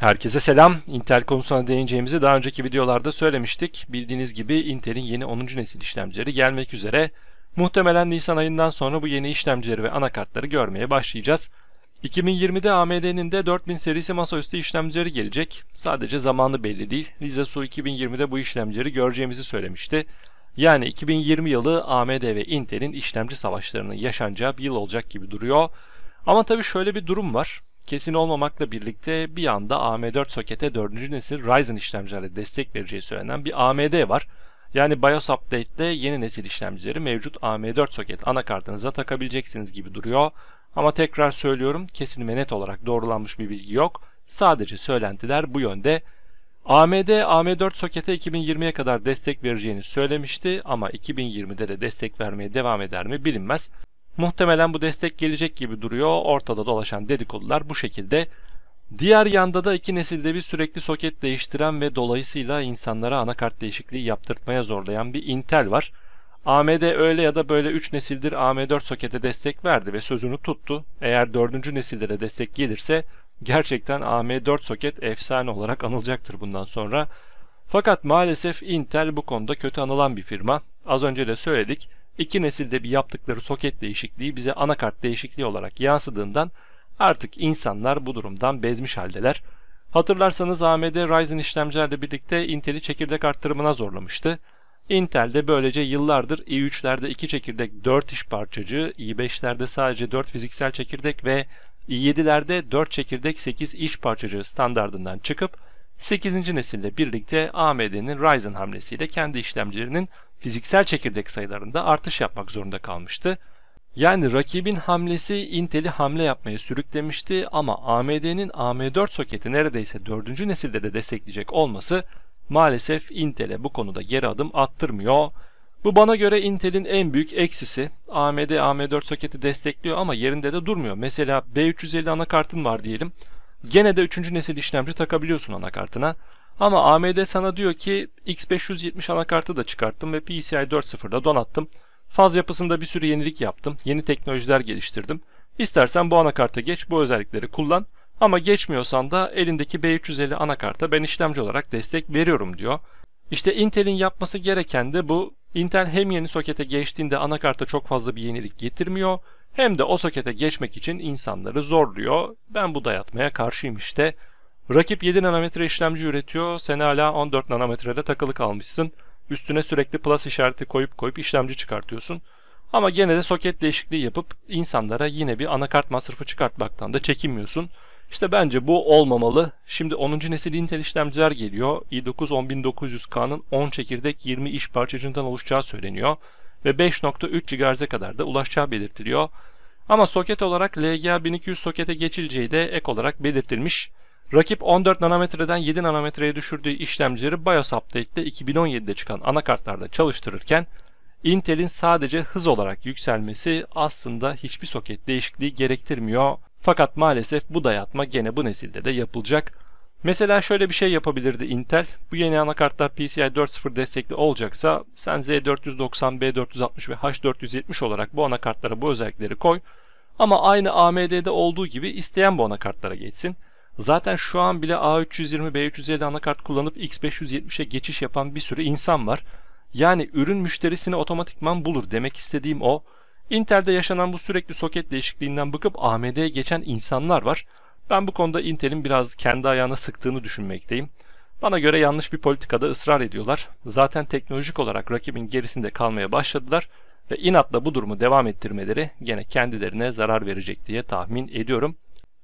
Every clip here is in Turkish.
Herkese selam. Intel konusuna değineceğimizi daha önceki videolarda söylemiştik. Bildiğiniz gibi Intel'in yeni 10. nesil işlemcileri gelmek üzere. Muhtemelen Nisan ayından sonra bu yeni işlemcileri ve anakartları görmeye başlayacağız. 2020'de AMD'nin de 4000 serisi masaüstü işlemcileri gelecek. Sadece zamanı belli değil. Lisa Su 2020'de bu işlemcileri göreceğimizi söylemişti. Yani 2020 yılı AMD ve Intel'in işlemci savaşlarının yaşanacağı bir yıl olacak gibi duruyor. Ama tabii şöyle bir durum var. Kesin olmamakla birlikte bir anda AM4 sokete 4. nesil Ryzen işlemcilerle destek vereceği söylenen bir AMD var. Yani BIOS Update ile yeni nesil işlemcileri mevcut AM4 soket anakartınıza takabileceksiniz gibi duruyor. Ama tekrar söylüyorum kesin ve net olarak doğrulanmış bir bilgi yok. Sadece söylentiler bu yönde. AMD AM4 sokete 2020'ye kadar destek vereceğini söylemişti ama 2020'de de destek vermeye devam eder mi bilinmez. Muhtemelen bu destek gelecek gibi duruyor. Ortada dolaşan dedikodular bu şekilde. Diğer yanda da iki nesilde bir sürekli soket değiştiren ve dolayısıyla insanlara anakart değişikliği yaptırtmaya zorlayan bir Intel var. AMD öyle ya da böyle 3 nesildir AM4 sokete destek verdi ve sözünü tuttu. Eğer 4. nesilde de destek gelirse gerçekten AM4 soket efsane olarak anılacaktır bundan sonra. Fakat maalesef Intel bu konuda kötü anılan bir firma. Az önce de söyledik. İki nesilde bir yaptıkları soket değişikliği bize anakart değişikliği olarak yansıdığından artık insanlar bu durumdan bezmiş haldeler. Hatırlarsanız AMD Ryzen işlemcilerle birlikte Intel'i çekirdek arttırımına zorlamıştı. Intel de böylece yıllardır i3'lerde 2 çekirdek 4 iş parçacı, i5'lerde sadece 4 fiziksel çekirdek ve i7'lerde 4 çekirdek 8 iş parçacı standardından çıkıp 8. nesille birlikte AMD'nin Ryzen hamlesiyle kendi işlemcilerinin fiziksel çekirdek sayılarında artış yapmak zorunda kalmıştı. Yani rakibin hamlesi Intel'i hamle yapmaya sürüklemişti ama AMD'nin AM4 soketi neredeyse 4. nesilde de destekleyecek olması maalesef Intel'e bu konuda geri adım attırmıyor. Bu bana göre Intel'in en büyük eksisi. AMD AM4 soketi destekliyor ama yerinde de durmuyor. Mesela B350 anakartın var diyelim. Gene de 3. nesil işlemci takabiliyorsun anakartına. Ama AMD sana diyor ki X570 anakartı da çıkarttım ve PCI 4.0'da donattım. Faz yapısında bir sürü yenilik yaptım. Yeni teknolojiler geliştirdim. İstersen bu anakarta geç, bu özellikleri kullan. Ama geçmiyorsan da elindeki B350 anakarta ben işlemci olarak destek veriyorum diyor. İşte Intel'in yapması gereken de bu. Intel hem yeni sokete geçtiğinde anakarta çok fazla bir yenilik getirmiyor hem de o sokete geçmek için insanları zorluyor. Ben bu dayatmaya karşıyım işte. Rakip 7 nanometre işlemci üretiyor. Sen hala 14 nanometrede takılı kalmışsın. Üstüne sürekli plus işareti koyup koyup işlemci çıkartıyorsun. Ama gene de soket değişikliği yapıp insanlara yine bir anakart masrafı çıkartmaktan da çekinmiyorsun. İşte bence bu olmamalı. Şimdi 10. nesil Intel işlemciler geliyor. i9 10900K'nın 10 çekirdek 20 iş parçacığından oluşacağı söyleniyor ve 5.3 GHz'e kadar da ulaşacağı belirtiliyor. Ama soket olarak LGA 1200 sokete geçileceği de ek olarak belirtilmiş. Rakip 14 nanometreden 7 nanometreye düşürdüğü işlemcileri BIOS Update'de 2017'de çıkan anakartlarda çalıştırırken Intel'in sadece hız olarak yükselmesi aslında hiçbir soket değişikliği gerektirmiyor. Fakat maalesef bu dayatma gene bu nesilde de yapılacak. Mesela şöyle bir şey yapabilirdi Intel. Bu yeni anakartlar PCI 4.0 destekli olacaksa sen Z490, B460 ve H470 olarak bu anakartlara bu özellikleri koy. Ama aynı AMD'de olduğu gibi isteyen bu anakartlara geçsin. Zaten şu an bile A320, B350 anakart kullanıp X570'e geçiş yapan bir sürü insan var. Yani ürün müşterisini otomatikman bulur demek istediğim o. Intel'de yaşanan bu sürekli soket değişikliğinden bıkıp AMD'ye geçen insanlar var. Ben bu konuda Intel'in biraz kendi ayağına sıktığını düşünmekteyim. Bana göre yanlış bir politikada ısrar ediyorlar. Zaten teknolojik olarak rakibin gerisinde kalmaya başladılar ve inatla bu durumu devam ettirmeleri gene kendilerine zarar verecek diye tahmin ediyorum.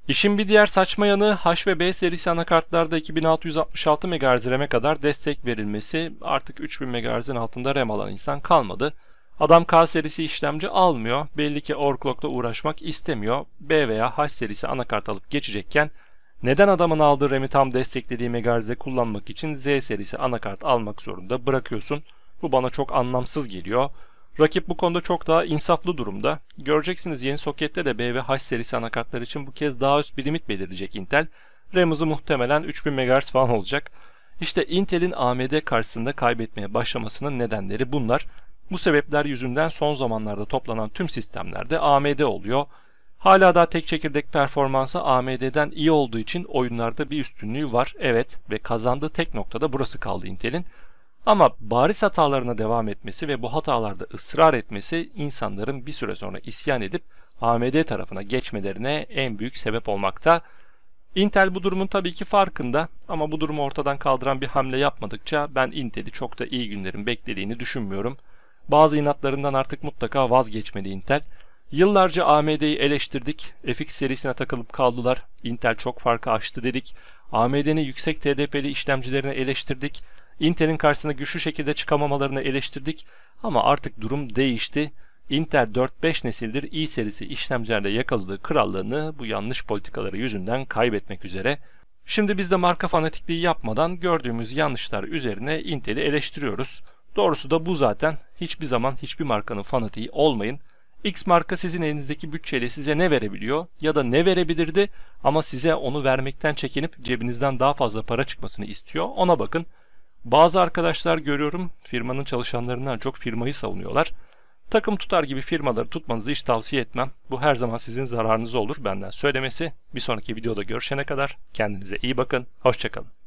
İşin bir diğer saçma yanı H ve B serisi anakartlarda 2666 MHz RAM'e kadar destek verilmesi artık 3000 MHz'in altında RAM alan insan kalmadı. Adam K serisi işlemci almıyor. Belli ki overclock'la uğraşmak istemiyor. B veya H serisi anakart alıp geçecekken neden adamın aldığı RAM'i tam desteklediği MHz'de kullanmak için Z serisi anakart almak zorunda bırakıyorsun. Bu bana çok anlamsız geliyor. Rakip bu konuda çok daha insaflı durumda. Göreceksiniz yeni sokette de B ve H serisi anakartlar için bu kez daha üst bir limit belirleyecek Intel. RAM'ımızı muhtemelen 3000 MHz falan olacak. İşte Intel'in AMD karşısında kaybetmeye başlamasının nedenleri bunlar. Bu sebepler yüzünden son zamanlarda toplanan tüm sistemlerde AMD oluyor. Hala da tek çekirdek performansı AMD'den iyi olduğu için oyunlarda bir üstünlüğü var. Evet ve kazandığı tek nokta da burası kaldı Intel'in. Ama bariz hatalarına devam etmesi ve bu hatalarda ısrar etmesi insanların bir süre sonra isyan edip AMD tarafına geçmelerine en büyük sebep olmakta. Intel bu durumun tabii ki farkında ama bu durumu ortadan kaldıran bir hamle yapmadıkça ben Intel'i çok da iyi günlerin beklediğini düşünmüyorum. Bazı inatlarından artık mutlaka vazgeçmedi Intel. Yıllarca AMD'yi eleştirdik. FX serisine takılıp kaldılar. Intel çok farkı açtı dedik. AMD'nin yüksek TDP'li işlemcilerini eleştirdik. Intel'in karşısına güçlü şekilde çıkamamalarını eleştirdik. Ama artık durum değişti. Intel 4-5 nesildir i serisi işlemcilerle yakaladığı krallığını bu yanlış politikaları yüzünden kaybetmek üzere. Şimdi biz de marka fanatikliği yapmadan gördüğümüz yanlışlar üzerine Intel'i eleştiriyoruz. Doğrusu da bu zaten. Hiçbir zaman hiçbir markanın fanatiği olmayın. X marka sizin elinizdeki bütçeyle size ne verebiliyor ya da ne verebilirdi ama size onu vermekten çekinip cebinizden daha fazla para çıkmasını istiyor. Ona bakın. Bazı arkadaşlar görüyorum firmanın çalışanlarından çok firmayı savunuyorlar. Takım tutar gibi firmaları tutmanızı hiç tavsiye etmem. Bu her zaman sizin zararınız olur benden söylemesi. Bir sonraki videoda görüşene kadar kendinize iyi bakın. Hoşçakalın.